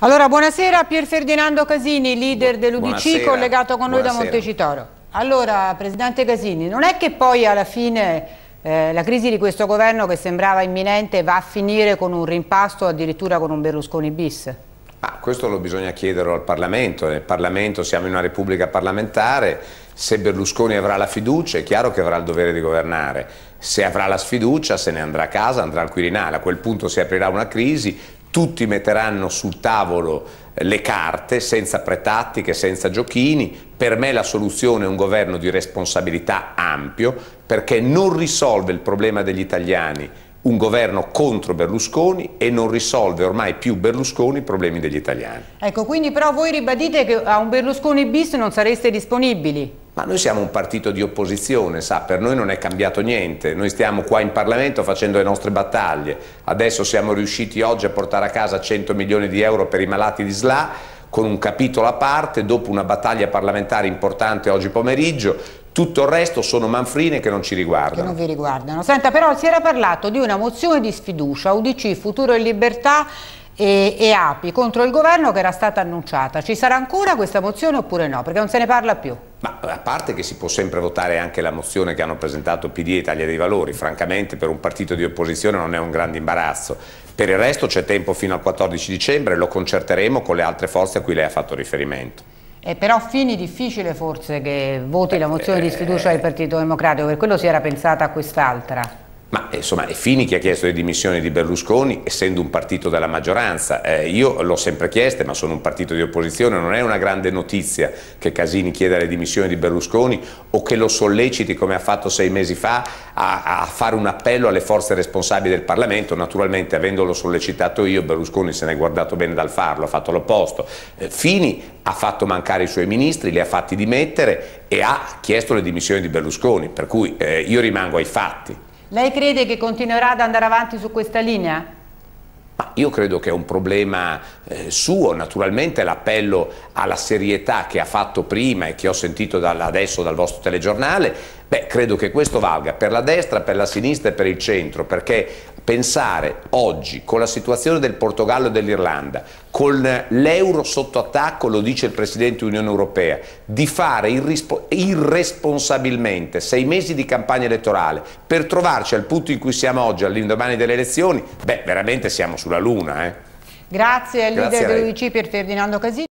Allora, buonasera Pier Ferdinando Casini, leader dell'Udc, collegato con buonasera. noi da Montecitoro. Allora, Presidente Casini, non è che poi alla fine eh, la crisi di questo governo che sembrava imminente va a finire con un rimpasto addirittura con un Berlusconi bis? Ma questo lo bisogna chiederlo al Parlamento, nel Parlamento siamo in una repubblica parlamentare, se Berlusconi avrà la fiducia è chiaro che avrà il dovere di governare, se avrà la sfiducia se ne andrà a casa, andrà al Quirinale, a quel punto si aprirà una crisi, tutti metteranno sul tavolo eh, le carte senza pretattiche, senza giochini. Per me la soluzione è un governo di responsabilità ampio perché non risolve il problema degli italiani un governo contro Berlusconi e non risolve ormai più Berlusconi i problemi degli italiani. Ecco, quindi però voi ribadite che a un Berlusconi bis non sareste disponibili? ma noi siamo un partito di opposizione, sa, per noi non è cambiato niente, noi stiamo qua in Parlamento facendo le nostre battaglie, adesso siamo riusciti oggi a portare a casa 100 milioni di euro per i malati di SLA, con un capitolo a parte, dopo una battaglia parlamentare importante oggi pomeriggio, tutto il resto sono manfrine che non ci riguardano. Che non vi riguardano. Senta, però si era parlato di una mozione di sfiducia, UDC, Futuro e Libertà, e, e API contro il governo che era stata annunciata. Ci sarà ancora questa mozione oppure no? Perché non se ne parla più. Ma eh, a parte che si può sempre votare anche la mozione che hanno presentato PD e Italia dei Valori, francamente per un partito di opposizione non è un grande imbarazzo. Per il resto c'è tempo fino al 14 dicembre e lo concerteremo con le altre forze a cui lei ha fatto riferimento. Eh, però Fini difficile forse che voti la mozione di eh, sfiducia eh, del Partito Democratico, per quello si era pensata a quest'altra. Ma insomma è Fini che ha chiesto le dimissioni di Berlusconi essendo un partito della maggioranza, eh, io l'ho sempre chiesto, ma sono un partito di opposizione, non è una grande notizia che Casini chieda le dimissioni di Berlusconi o che lo solleciti come ha fatto sei mesi fa a, a fare un appello alle forze responsabili del Parlamento, naturalmente avendolo sollecitato io Berlusconi se n'è guardato bene dal farlo, ha fatto l'opposto, eh, Fini ha fatto mancare i suoi ministri, li ha fatti dimettere e ha chiesto le dimissioni di Berlusconi, per cui eh, io rimango ai fatti. Lei crede che continuerà ad andare avanti su questa linea? Ma io credo che è un problema eh, suo, naturalmente l'appello alla serietà che ha fatto prima e che ho sentito dal, adesso dal vostro telegiornale, beh, credo che questo valga per la destra, per la sinistra e per il centro, perché pensare oggi con la situazione del Portogallo e dell'Irlanda, con l'euro sotto attacco, lo dice il Presidente dell'Unione Europea, di fare irresponsabilmente sei mesi di campagna elettorale per trovarci al punto in cui siamo oggi, all'indomani delle elezioni, beh veramente siamo sulla luna. Eh. Grazie al leader dell'UIC per Ferdinando Casini.